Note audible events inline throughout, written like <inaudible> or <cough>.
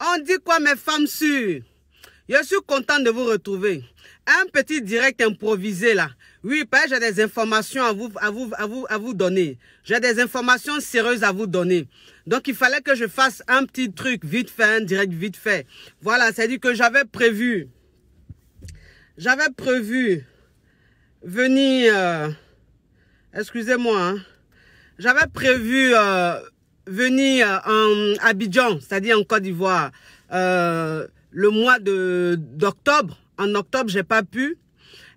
On dit quoi mes femmes sûres Je suis contente de vous retrouver. Un petit direct improvisé là. Oui, parce j'ai des informations à vous, à vous, à vous, à vous donner. J'ai des informations sérieuses à vous donner. Donc, il fallait que je fasse un petit truc vite fait, un direct vite fait. Voilà, c'est-à-dire que j'avais prévu. J'avais prévu venir... Euh, excusez-moi. Hein. j'avais prévu... Euh, venir euh, en Abidjan, c'est-à-dire en Côte d'Ivoire, euh, le mois d'octobre. En octobre, j'ai pas pu.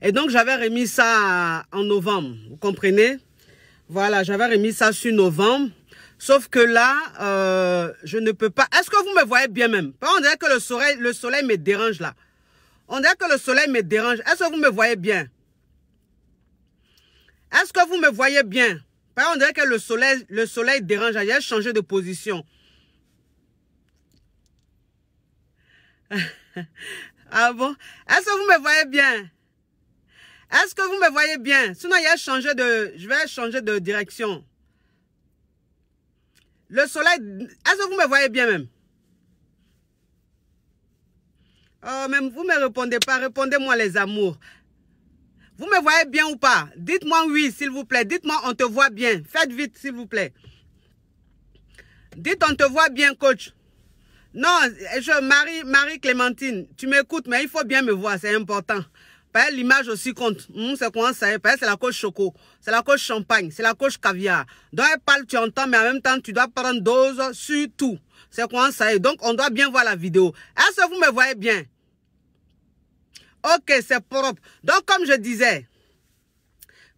Et donc, j'avais remis ça en novembre, vous comprenez Voilà, j'avais remis ça sur novembre. Sauf que là, euh, je ne peux pas... Est-ce que vous me voyez bien même On dirait que le soleil, le soleil me dérange là. On dirait que le soleil me dérange. Est-ce que vous me voyez bien Est-ce que vous me voyez bien on dirait que le soleil, le soleil dérange. Il a changé de position. <laughs> ah bon? Est-ce que vous me voyez bien? Est-ce que vous me voyez bien? Sinon, il a changé de... Je vais changer de direction. Le soleil... Est-ce que vous me voyez bien même? Oh, même vous ne me répondez pas. Répondez-moi les amours. Vous me voyez bien ou pas Dites-moi oui, s'il vous plaît. Dites-moi on te voit bien. Faites vite, s'il vous plaît. Dites on te voit bien, coach. Non, je, Marie, Marie Clémentine, tu m'écoutes, mais il faut bien me voir, c'est important. L'image aussi compte. c'est quoi ça est C'est la coach choco, c'est la coche champagne, c'est la coche caviar. Donc elle parle, tu entends, mais en même temps, tu dois prendre dose sur tout. C'est quoi ça est Donc on doit bien voir la vidéo. Est-ce que vous me voyez bien Ok, c'est propre. Donc, comme je disais,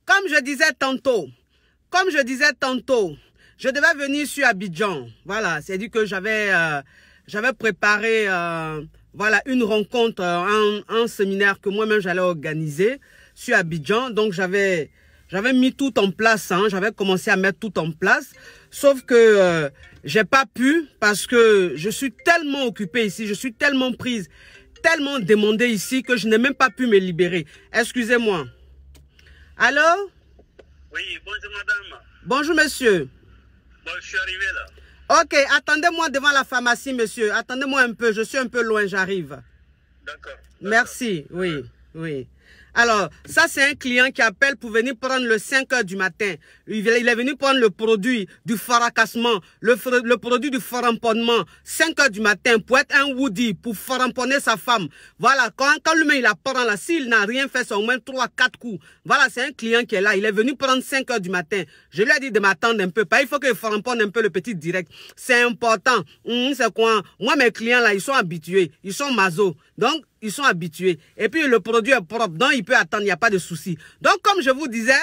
comme je disais tantôt, comme je disais tantôt, je devais venir sur Abidjan. Voilà, c'est dit que j'avais euh, j'avais préparé euh, voilà une rencontre, euh, un, séminaire que moi-même j'allais organiser sur Abidjan. Donc, j'avais j'avais mis tout en place, hein. j'avais commencé à mettre tout en place. Sauf que je j'ai pas pu parce que je suis tellement occupée ici, je suis tellement prise tellement demandé ici que je n'ai même pas pu me libérer. Excusez-moi. Allô Oui, bonjour madame. Bonjour monsieur. Bon, je suis arrivé là. Ok, attendez-moi devant la pharmacie monsieur. Attendez-moi un peu, je suis un peu loin, j'arrive. D'accord. Merci, oui, oui. Alors, ça, c'est un client qui appelle pour venir prendre le 5 heures du matin. Il, est venu prendre le produit du faracassement, le, le produit du faramponnement, 5 heures du matin, pour être un Woody, pour faramponner sa femme. Voilà, quand, quand lui-même il apprend là, s'il n'a rien fait, c'est au moins 3, 4 coups. Voilà, c'est un client qui est là. Il est venu prendre 5 heures du matin. Je lui ai dit de m'attendre un peu. Pas, il faut que qu'il faramponne un peu le petit direct. C'est important. Hum, c'est quoi? Moi, mes clients là, ils sont habitués. Ils sont maso. Donc, ils sont habitués. Et puis, le produit est propre, donc il peut attendre, il n'y a pas de souci. Donc, comme je vous disais,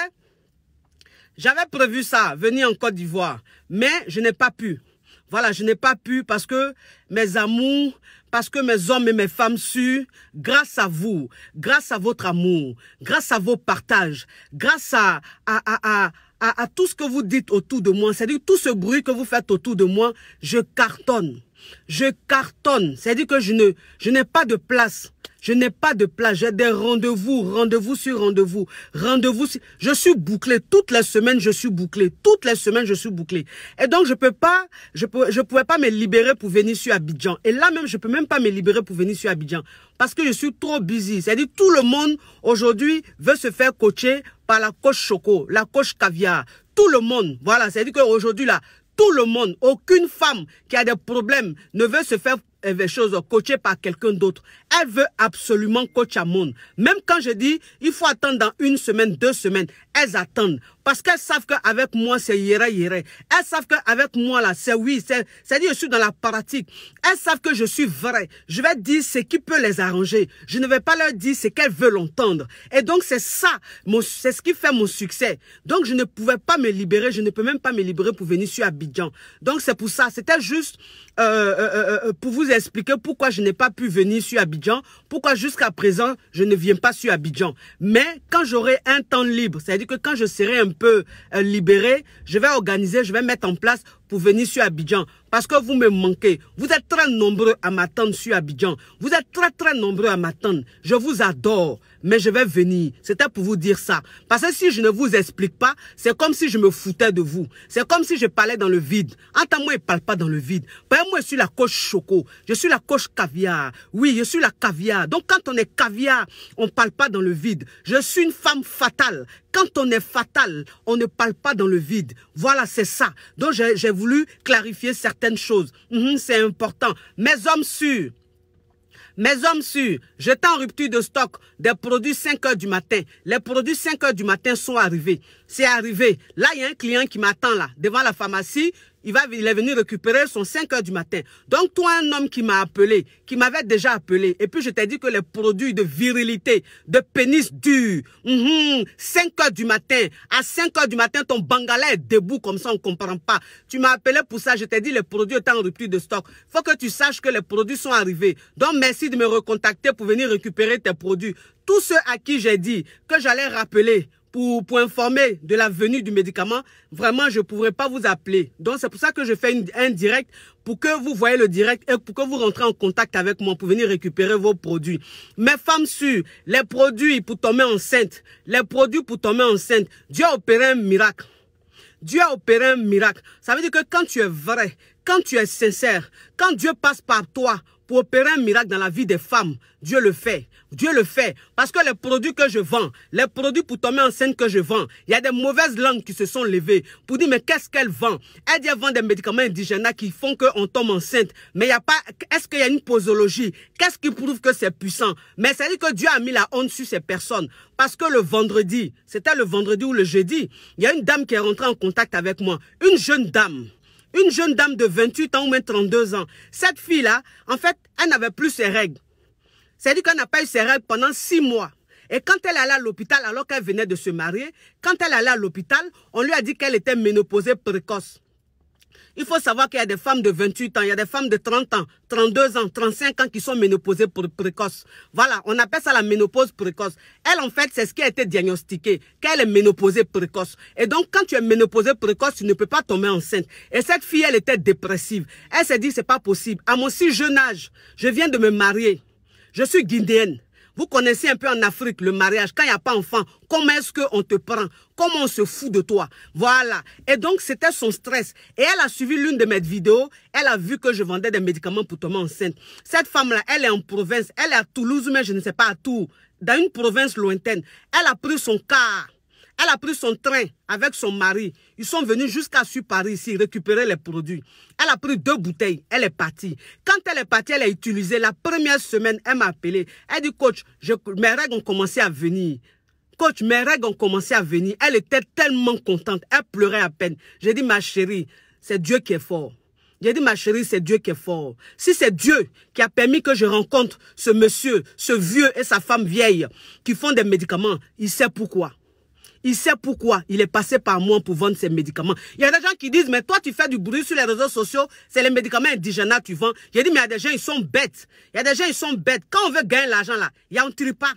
j'avais prévu ça, venir en Côte d'Ivoire, mais je n'ai pas pu. Voilà, je n'ai pas pu parce que mes amours, parce que mes hommes et mes femmes suent. grâce à vous, grâce à votre amour, grâce à vos partages, grâce à, à, à, à, à tout ce que vous dites autour de moi, c'est-à-dire tout ce bruit que vous faites autour de moi, je cartonne. Je cartonne. C'est-à-dire que je ne, je n'ai pas de place. Je n'ai pas de place. J'ai des rendez-vous, rendez-vous sur rendez-vous, rendez-vous Je suis bouclé. Toutes les semaines je suis bouclé. Toutes les semaines, je suis bouclé. Et donc, je peux pas, je peux, je pouvais pas me libérer pour venir sur Abidjan. Et là même, je ne peux même pas me libérer pour venir sur Abidjan. Parce que je suis trop busy. C'est-à-dire, tout le monde, aujourd'hui, veut se faire coacher par la coche Choco, la coche Caviar. Tout le monde. Voilà. C'est-à-dire qu'aujourd'hui, là, tout le monde, aucune femme qui a des problèmes ne veut se faire choses coachées par quelqu'un d'autre. Elle veut absolument coacher à monde. Même quand je dis, il faut attendre dans une semaine, deux semaines, elles attendent. Parce qu'elles savent qu'avec moi, c'est yéré, yéré. Elles savent qu'avec moi, là, c'est oui, c'est dire, je suis dans la pratique. Elles savent que je suis vrai. Je vais dire ce qui peut les arranger. Je ne vais pas leur dire ce qu'elles veulent entendre. Et donc, c'est ça, c'est ce qui fait mon succès. Donc, je ne pouvais pas me libérer. Je ne peux même pas me libérer pour venir sur Abidjan. Donc, c'est pour ça. C'était juste euh, euh, euh, pour vous expliquer pourquoi je n'ai pas pu venir sur Abidjan, pourquoi jusqu'à présent je ne viens pas sur Abidjan. Mais quand j'aurai un temps libre, c'est-à-dire que quand je serai un peu euh, libéré, je vais organiser, je vais mettre en place pour venir sur Abidjan. Parce que vous me manquez. Vous êtes très nombreux à m'attendre sur Abidjan. Vous êtes très très nombreux à m'attendre. Je vous adore, mais je vais venir. C'était pour vous dire ça. Parce que si je ne vous explique pas, c'est comme si je me foutais de vous. C'est comme si je parlais dans le vide. Entends-moi, je parle pas dans le vide. Par moi, je suis la coche choco. Je suis la coche caviar. Oui, je suis la caviar. Donc quand on est caviar, on ne parle pas dans le vide. Je suis une femme fatale. Quand on est fatale, on ne parle pas dans le vide. Voilà, c'est ça. Donc j'ai voulu clarifier certains choses. Mhm, c'est important. Mes hommes sûrs. Mes hommes sûrs, j'étais en rupture de stock des produits 5 heures du matin. Les produits 5 heures du matin sont arrivés. C'est arrivé. Là, il y a un client qui m'attend là, devant la pharmacie. Il, va, il est venu récupérer son 5 heures du matin. Donc, toi, un homme qui m'a appelé, qui m'avait déjà appelé, et puis je t'ai dit que les produits de virilité, de pénis dur, 5 mm-hmm, heures du matin, à 5 heures du matin, ton Bangala est debout comme ça, on ne comprend pas. Tu m'as appelé pour ça, je t'ai dit les produits étaient en rupture de stock. faut que tu saches que les produits sont arrivés. Donc, merci de me recontacter pour venir récupérer tes produits. Tous ceux à qui j'ai dit que j'allais rappeler pour, informer de la venue du médicament, vraiment, je ne pourrais pas vous appeler. Donc, c'est pour ça que je fais une, un direct pour que vous voyez le direct et pour que vous rentrez en contact avec moi pour venir récupérer vos produits. Mes femmes sûres, les produits pour tomber enceinte, les produits pour tomber enceinte, Dieu a opéré un miracle. Dieu a opéré un miracle. Ça veut dire que quand tu es vrai, quand tu es sincère, quand Dieu passe par toi pour opérer un miracle dans la vie des femmes, Dieu le fait. Dieu le fait. Parce que les produits que je vends, les produits pour tomber enceinte que je vends, il y a des mauvaises langues qui se sont levées pour dire, mais qu'est-ce qu'elle vend Elle dit, elle vend des médicaments indigènes qui font qu'on tombe enceinte. Mais il y a pas, est-ce qu'il y a une posologie Qu'est-ce qui prouve que c'est puissant Mais c'est dire que Dieu a mis la honte sur ces personnes. Parce que le vendredi, c'était le vendredi ou le jeudi, il y a une dame qui est rentrée en contact avec moi. Une jeune dame. Une jeune dame de 28 ans ou même 32 ans. Cette fille-là, en fait, elle n'avait plus ses règles. C'est-à-dire qu'elle n'a pas eu ses règles pendant six mois. Et quand elle allait à l'hôpital, alors qu'elle venait de se marier, quand elle allait à l'hôpital, on lui a dit qu'elle était ménopausée précoce. Il faut savoir qu'il y a des femmes de 28 ans, il y a des femmes de 30 ans, 32 ans, 35 ans qui sont ménopausées précoces. Voilà, on appelle ça la ménopause précoce. Elle, en fait, c'est ce qui a été diagnostiqué, qu'elle est ménopausée précoce. Et donc, quand tu es ménopausée précoce, tu ne peux pas tomber enceinte. Et cette fille, elle était dépressive. Elle s'est dit, c'est pas possible. À mon si jeune âge, je viens de me marier. Je suis guinéenne. Vous connaissez un peu en Afrique le mariage. Quand il n'y a pas enfant, comment est-ce qu'on te prend Comment on se fout de toi Voilà. Et donc, c'était son stress. Et elle a suivi l'une de mes vidéos. Elle a vu que je vendais des médicaments pour tomber enceinte. Cette femme-là, elle est en province. Elle est à Toulouse, mais je ne sais pas à Tours. Dans une province lointaine. Elle a pris son car elle a pris son train avec son mari. Ils sont venus jusqu'à sur Paris ici récupérer les produits. Elle a pris deux bouteilles. Elle est partie. Quand elle est partie, elle a utilisé. La première semaine, elle m'a appelé. Elle dit, coach, mes règles ont commencé à venir. Coach, mes règles ont commencé à venir. Elle était tellement contente. Elle pleurait à peine. J'ai dit, ma chérie, c'est Dieu qui est fort. J'ai dit, ma chérie, c'est Dieu qui est fort. Si c'est Dieu qui a permis que je rencontre ce monsieur, ce vieux et sa femme vieille qui font des médicaments, il sait pourquoi. Il sait pourquoi il est passé par moi pour vendre ses médicaments. Il y a des gens qui disent, mais toi, tu fais du bruit sur les réseaux sociaux, c'est les médicaments indigènes que tu vends. J'ai dit, mais il y a des gens, ils sont bêtes. Il y a des gens, ils sont bêtes. Quand on veut gagner l'argent, là, il y a un truc pas.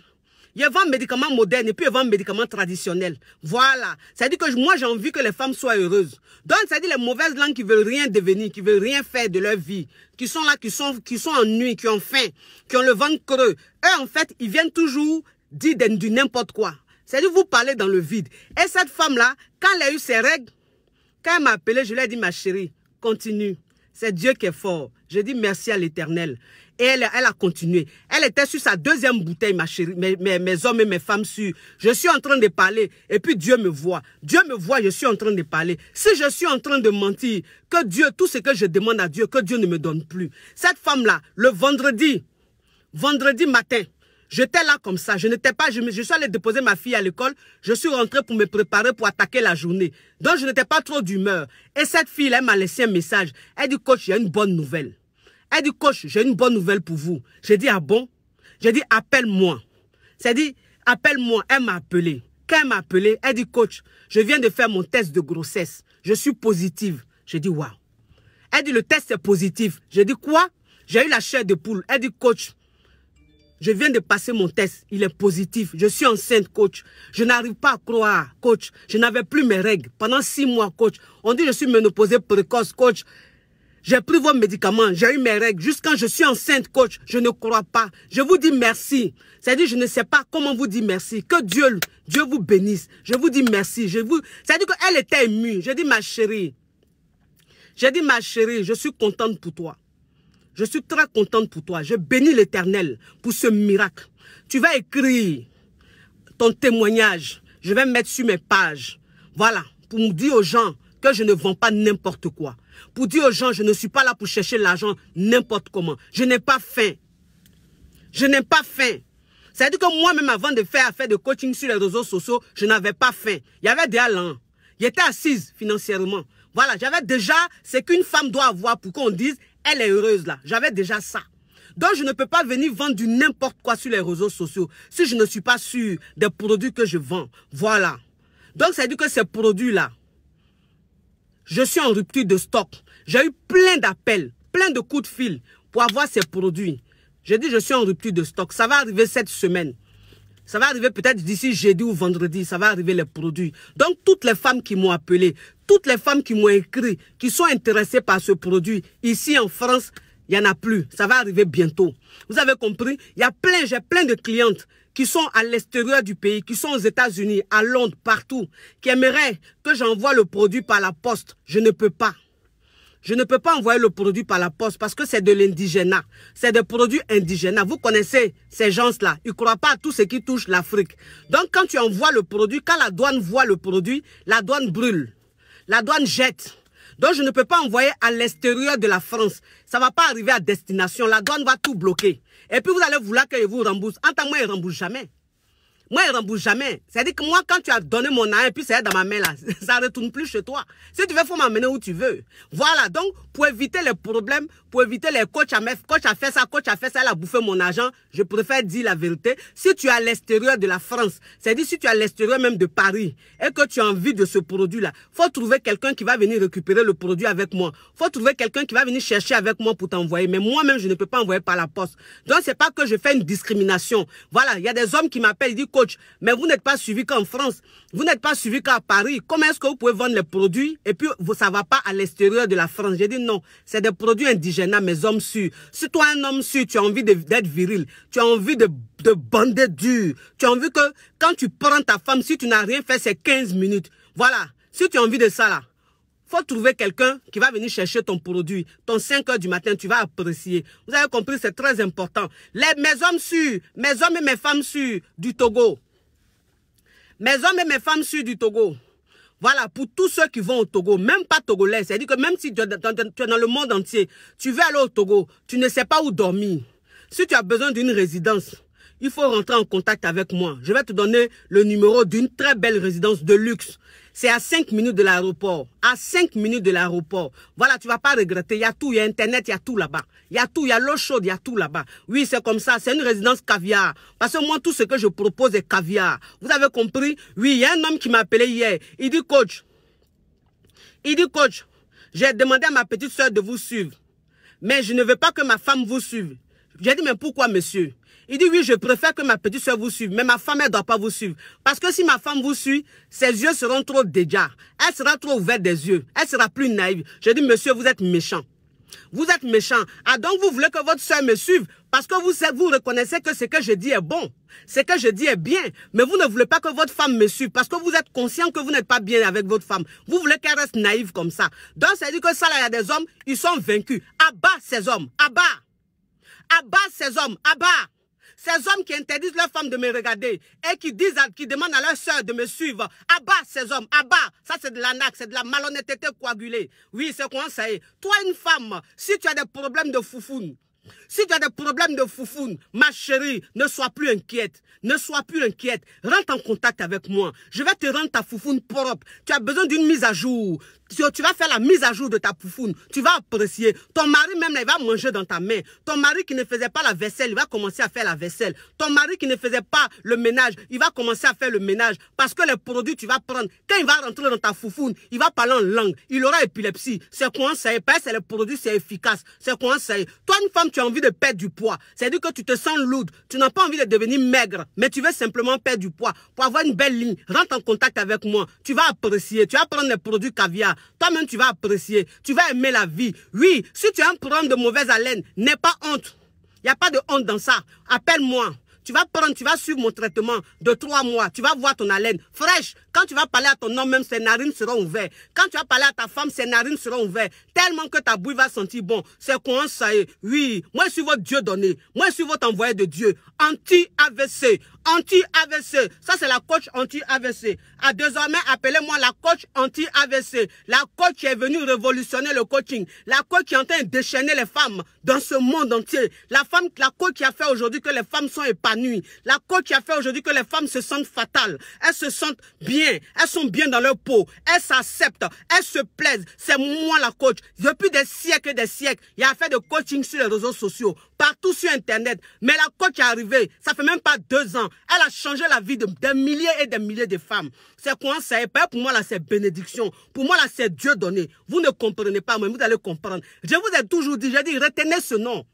Ils vendent médicaments modernes et puis ils vendent médicaments traditionnels. Voilà. C'est-à-dire que moi, j'ai envie que les femmes soient heureuses. Donc, ça dit dire les mauvaises langues qui veulent rien devenir, qui veulent rien faire de leur vie, qui sont là, qui sont, qui sont ennuis, qui ont faim, qui ont le ventre creux. Eux, en fait, ils viennent toujours dire du n'importe quoi. C'est-à-dire, vous parlez dans le vide. Et cette femme-là, quand elle a eu ses règles, quand elle m'a appelé, je lui ai dit, ma chérie, continue. C'est Dieu qui est fort. Je dis merci à l'éternel. Et elle, elle a continué. Elle était sur sa deuxième bouteille, ma chérie, mes, hommes et mes femmes sur. Je suis en train de parler et puis Dieu me voit. Dieu me voit, je suis en train de parler. Si je suis en train de mentir, que Dieu, tout ce que je demande à Dieu, que Dieu ne me donne plus. Cette femme-là, le vendredi, vendredi matin, J'étais là comme ça. Je n'étais pas, je, suis allé déposer ma fille à l'école. Je suis rentré pour me préparer pour attaquer la journée. Donc, je n'étais pas trop d'humeur. Et cette fille, elle m'a laissé un message. Elle dit, coach, j'ai une bonne nouvelle. Elle dit, coach, j'ai une bonne nouvelle pour vous. J'ai dit, ah bon? J'ai dit, appelle-moi. C'est dit, appelle-moi. Elle m'a appelé. Quand elle m'a appelé, elle dit, coach, je viens de faire mon test de grossesse. Je suis positive. J'ai dit, waouh. Elle dit, le test est positif. J'ai dit, quoi? J'ai eu la chair de poule. Elle dit, coach, je viens de passer mon test, il est positif. Je suis enceinte, coach. Je n'arrive pas à croire, coach. Je n'avais plus mes règles pendant six mois, coach. On dit je suis ménopausée précoce, coach. J'ai pris vos médicaments, j'ai eu mes règles. Jusqu'à je suis enceinte, coach, je ne crois pas. Je vous dis merci. C'est-à-dire, je ne sais pas comment vous dire merci. Que Dieu, Dieu vous bénisse. Je vous dis merci. Je vous, c'est-à-dire qu'elle était émue. Je dis, ma chérie. J'ai dit, ma chérie, je suis contente pour toi. Je suis très contente pour toi. Je bénis l'éternel pour ce miracle. Tu vas écrire ton témoignage. Je vais mettre sur mes pages. Voilà, pour me dire aux gens que je ne vends pas n'importe quoi. Pour dire aux gens, je ne suis pas là pour chercher l'argent n'importe comment. Je n'ai pas faim. Je n'ai pas faim. C'est-à-dire que moi-même, avant de faire affaire de coaching sur les réseaux sociaux, je n'avais pas faim. Il y avait des allants. J'étais assise financièrement. Voilà, j'avais déjà ce qu'une femme doit avoir pour qu'on dise elle est heureuse là. J'avais déjà ça. Donc, je ne peux pas venir vendre du n'importe quoi sur les réseaux sociaux si je ne suis pas sûr des produits que je vends. Voilà. Donc, ça veut que ces produits-là, je suis en rupture de stock. J'ai eu plein d'appels, plein de coups de fil pour avoir ces produits. j'ai dit je suis en rupture de stock. Ça va arriver cette semaine. Ça va arriver peut-être d'ici jeudi ou vendredi, ça va arriver les produits. Donc toutes les femmes qui m'ont appelé, toutes les femmes qui m'ont écrit, qui sont intéressées par ce produit, ici en France, il n'y en a plus. Ça va arriver bientôt. Vous avez compris Il y a plein, j'ai plein de clientes qui sont à l'extérieur du pays, qui sont aux États-Unis, à Londres, partout, qui aimeraient que j'envoie le produit par la poste. Je ne peux pas. Je ne peux pas envoyer le produit par la poste parce que c'est de l'indigénat. C'est des produits indigénats. Vous connaissez ces gens-là. Ils ne croient pas à tout ce qui touche l'Afrique. Donc quand tu envoies le produit, quand la douane voit le produit, la douane brûle. La douane jette. Donc je ne peux pas envoyer à l'extérieur de la France. Ça ne va pas arriver à destination. La douane va tout bloquer. Et puis vous allez vouloir que je vous rembourse. En que moi, ils ne remboursent jamais. Moi, elle ne rembourse jamais. C'est-à-dire que moi, quand tu as donné mon argent, et puis est dans ma main, là, <laughs> ça ne retourne plus chez toi. Si tu veux, il faut m'amener où tu veux. Voilà, donc, pour éviter les problèmes, pour éviter les coachs à me, coach a fait ça, coach a fait ça, elle a mon argent, je préfère dire la vérité. Si tu es à l'extérieur de la France, c'est-à-dire si tu es à l'extérieur même de Paris, et que tu as envie de ce produit-là, faut trouver quelqu'un qui va venir récupérer le produit avec moi. faut trouver quelqu'un qui va venir chercher avec moi pour t'envoyer. Mais moi-même, je ne peux pas envoyer par la poste. Donc, c'est pas que je fais une discrimination. Voilà, il y a des hommes qui m'appellent, ils disent, coach, mais vous n'êtes pas suivi qu'en France, vous n'êtes pas suivi qu'à Paris. Comment est-ce que vous pouvez vendre les produits et puis ça va pas à l'extérieur de la France J'ai dit non, c'est des produits indigènes, mes hommes sûrs. Si toi, un homme sûr, tu as envie d'être viril, tu as envie de, de bander dur, tu as envie que quand tu prends ta femme, si tu n'as rien fait, c'est 15 minutes. Voilà, si tu as envie de ça là, faut trouver quelqu'un qui va venir chercher ton produit. Ton 5 heures du matin, tu vas apprécier. Vous avez compris, c'est très important. Les, mes hommes sûrs, mes hommes et mes femmes sur du Togo. Mes hommes et mes femmes sur du Togo. Voilà, pour tous ceux qui vont au Togo, même pas togolais, c'est-à-dire que même si tu es dans le monde entier, tu veux aller au Togo, tu ne sais pas où dormir. Si tu as besoin d'une résidence, il faut rentrer en contact avec moi. Je vais te donner le numéro d'une très belle résidence de luxe. C'est à 5 minutes de l'aéroport. À 5 minutes de l'aéroport. Voilà, tu vas pas regretter. Il y a tout, il y a Internet, il y a tout là-bas. Il y a tout, il y a l'eau chaude, il y a tout là-bas. Oui, c'est comme ça. C'est une résidence caviar. Parce que moi, tout ce que je propose est caviar. Vous avez compris Oui, il y a un homme qui m'a appelé hier. Il dit, coach, il dit, coach, j'ai demandé à ma petite soeur de vous suivre. Mais je ne veux pas que ma femme vous suive. J'ai dit, mais pourquoi, monsieur Il dit, oui, je préfère que ma petite soeur vous suive, mais ma femme, elle ne doit pas vous suivre. Parce que si ma femme vous suit, ses yeux seront trop déjà. Elle sera trop ouverte des yeux. Elle sera plus naïve. J'ai dit, monsieur, vous êtes méchant. Vous êtes méchant. Ah, donc vous voulez que votre soeur me suive parce que vous, vous reconnaissez que ce que je dis est bon, ce que je dis est bien, mais vous ne voulez pas que votre femme me suive parce que vous êtes conscient que vous n'êtes pas bien avec votre femme. Vous voulez qu'elle reste naïve comme ça. Donc, cest dit que ça, là, il y a des hommes, ils sont vaincus. Abat ces hommes, abat abat ces hommes, abat. Ces hommes qui interdisent leurs femmes de me regarder et qui disent, qui demandent à leurs sœurs de me suivre, abat ces hommes, abat. Ça, c'est de l'anac, c'est de la malhonnêteté coagulée. Oui, c'est quoi ça Toi, une femme, si tu as des problèmes de foufoune, si tu as des problèmes de foufoune, ma chérie, ne sois plus inquiète. Ne sois plus inquiète. Rentre en contact avec moi. Je vais te rendre ta foufoune propre. Tu as besoin d'une mise à jour tu vas faire la mise à jour de ta poufoune. Tu vas apprécier. Ton mari même, là, il va manger dans ta main. Ton mari qui ne faisait pas la vaisselle, il va commencer à faire la vaisselle. Ton mari qui ne faisait pas le ménage, il va commencer à faire le ménage. Parce que les produits, tu vas prendre. Quand il va rentrer dans ta foufoune, il va parler en langue. Il aura épilepsie. C'est quoi ça C'est les produits, c'est efficace. C'est quoi ça Toi, une femme, tu as envie de perdre du poids. C'est-à-dire que tu te sens lourde. Tu n'as pas envie de devenir maigre. Mais tu veux simplement perdre du poids. Pour avoir une belle ligne, rentre en contact avec moi. Tu vas apprécier. Tu vas prendre les produits caviar toi-même tu vas apprécier, tu vas aimer la vie. Oui, si tu as un problème de mauvaise haleine, n'aie pas honte. Il n'y a pas de honte dans ça. Appelle-moi. Tu vas prendre, tu vas suivre mon traitement de trois mois. Tu vas voir ton haleine fraîche. Quand tu vas parler à ton homme, même ses narines seront ouvertes. Quand tu vas parler à ta femme, ses narines seront ouvertes. Tellement que ta bouille va sentir bon. C'est quoi ça est Oui, moi je suis votre Dieu donné. Moi je suis votre envoyé de Dieu. Anti-AVC. Anti-AVC. Ça c'est la coach anti-AVC. À désormais, appelez-moi la coach anti-AVC. La coach qui est venue révolutionner le coaching. La coach qui est en train de déchaîner les femmes dans ce monde entier. La femme, la coach qui a fait aujourd'hui que les femmes sont épanouies. La coach qui a fait aujourd'hui que les femmes se sentent fatales. Elles se sentent bien elles sont bien dans leur peau, elles s'acceptent, elles se plaisent. C'est moi la coach. Depuis des siècles et des siècles, il y a fait de coaching sur les réseaux sociaux, partout sur Internet. Mais la coach est arrivée, ça fait même pas deux ans. Elle a changé la vie de des milliers et des milliers de femmes. C'est quoi ça Pour moi là, c'est bénédiction. Pour moi là, c'est Dieu donné. Vous ne comprenez pas, mais vous allez comprendre. Je vous ai toujours dit, j'ai dit, retenez ce nom.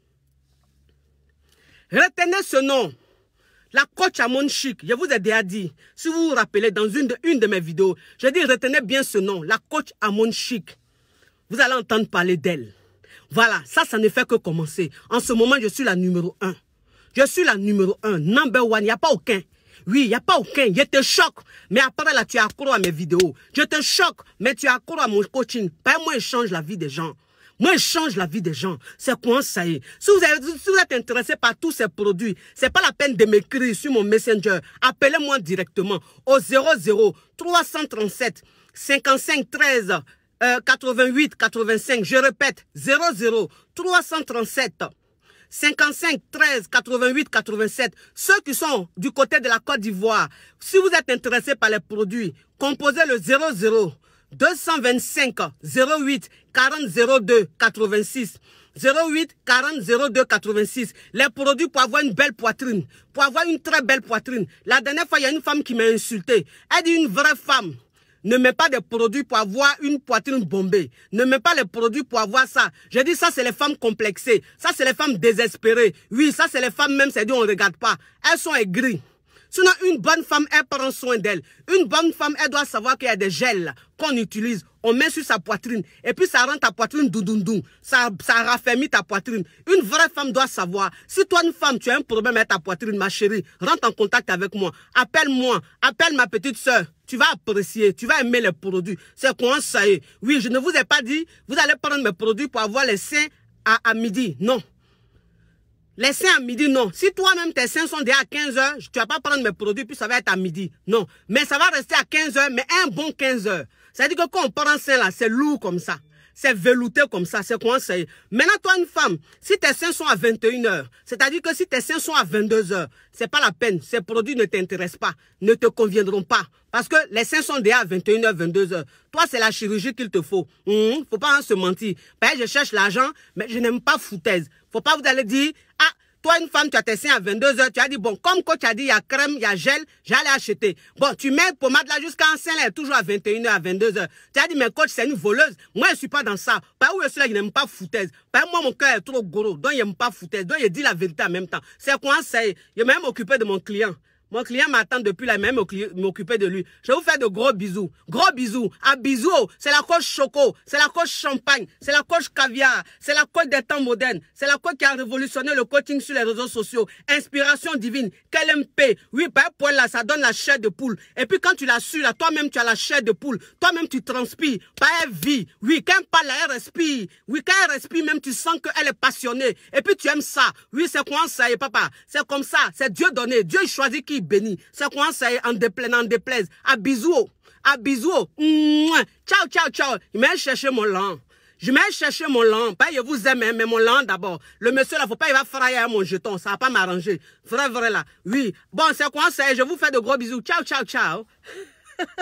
Retenez ce nom. La coach Amon Chic, je vous ai déjà dit, si vous vous rappelez dans une de, une de mes vidéos, je dis retenez bien ce nom, la coach Amon Chic. Vous allez entendre parler d'elle. Voilà, ça, ça ne fait que commencer. En ce moment, je suis la numéro un. Je suis la numéro un, number one, il n'y a pas aucun. Oui, il n'y a pas aucun. Je te choque. Mais après là, tu accro à mes vidéos. Je te choque, mais tu accro à mon coaching. Pas moi, je change la vie des gens. Moi, je change la vie des gens. C'est quoi ça y est si vous, êtes intéressé par tous ces produits, c'est pas la peine de m'écrire sur mon messenger. Appelez-moi directement au 00 337 55 13 88 85. Je répète, 00 337 55 13 88 87. Ceux qui sont du côté de la Côte d'Ivoire, si vous êtes intéressé par les produits, composez le 00 225 08 40 02 86. 08 40 02 86. Les produits pour avoir une belle poitrine, pour avoir une très belle poitrine. La dernière fois, il y a une femme qui m'a insulté. Elle dit une vraie femme ne mets pas des produits pour avoir une poitrine bombée. Ne mets pas les produits pour avoir ça. J'ai dit ça, c'est les femmes complexées. Ça, c'est les femmes désespérées. Oui, ça, c'est les femmes même, c'est dit on ne regarde pas. Elles sont aigries. Sinon, une bonne femme, elle prend soin d'elle. Une bonne femme, elle doit savoir qu'il y a des gels qu'on utilise. On met sur sa poitrine. Et puis, ça rend ta poitrine doudoundou. Ça, ça raffermit ta poitrine. Une vraie femme doit savoir. Si toi, une femme, tu as un problème avec ta poitrine, ma chérie, rentre en contact avec moi. Appelle-moi. Appelle ma petite soeur. Tu vas apprécier. Tu vas aimer les produits. C'est quoi ça Oui, je ne vous ai pas dit, vous allez prendre mes produits pour avoir les seins à midi. Non. Les seins à midi, non. Si toi-même, tes seins sont déjà à 15 heures, tu vas pas prendre mes produits, puis ça va être à midi. Non. Mais ça va rester à 15 heures, mais un bon 15 heures. C'est-à-dire que quand on prend un sein là, c'est lourd comme ça. C'est velouté comme ça, c'est conseil. Maintenant, toi, une femme, si tes seins sont à 21 h c'est-à-dire que si tes seins sont à 22 heures, c'est pas la peine. Ces produits ne t'intéressent pas, ne te conviendront pas. Parce que les seins sont déjà à 21h, 22h. Toi, c'est la chirurgie qu'il te faut. Hum, faut pas en se mentir. Ben, je cherche l'argent, mais je n'aime pas foutaise. Faut pas vous aller dire, ah, toi, une femme, tu as tes seins à 22h, tu as dit, bon, comme coach a dit, il y a crème, il y a gel, j'allais acheter. Bon, tu mets pommade là jusqu'à un sein, là, toujours à 21h, à 22h. Tu as dit, mais coach, c'est une voleuse. Moi, je ne suis pas dans ça. Par ben, où je suis là, je n'aime pas foutaise. Par ben, moi, mon cœur est trop gros, donc je n'aime pas foutaise. Donc, je dis la vérité en même temps. C'est quoi, c'est, je vais même occupé de mon client. Mon client m'attend depuis la même m'occuper de lui. Je vous fais de gros bisous. Gros bisous. À ah, bisous. C'est la coche choco. C'est la coche champagne. C'est la coche caviar. C'est la coche des temps modernes. C'est la coche qui a révolutionné le coaching sur les réseaux sociaux. Inspiration divine. Quel MP. Oui, par pour là, ça donne la chair de poule. Et puis quand tu la su, là, toi-même, tu as la chair de poule. Toi-même, tu transpires. Pas elle vit. Oui, quand elle parle, elle respire. Oui, quand elle respire, même tu sens qu'elle est passionnée. Et puis tu aimes ça. Oui, c'est quoi ça, eh, papa? C'est comme ça. C'est Dieu donné. Dieu choisit qui? béni. C'est quoi ça en déplaise, en déplaise. À bisous, A bisous. Ciao, ciao, ciao. je vais chercher mon lent. Je vais chercher mon lent. Pas je vous aime, hein, mais mon lent d'abord. Le monsieur là, faut pas, il va frayer mon jeton. Ça va pas m'arranger. Vrai, vrai là. Oui. Bon, c'est quoi ça Je vous fais de gros bisous. Ciao, ciao, ciao. <laughs>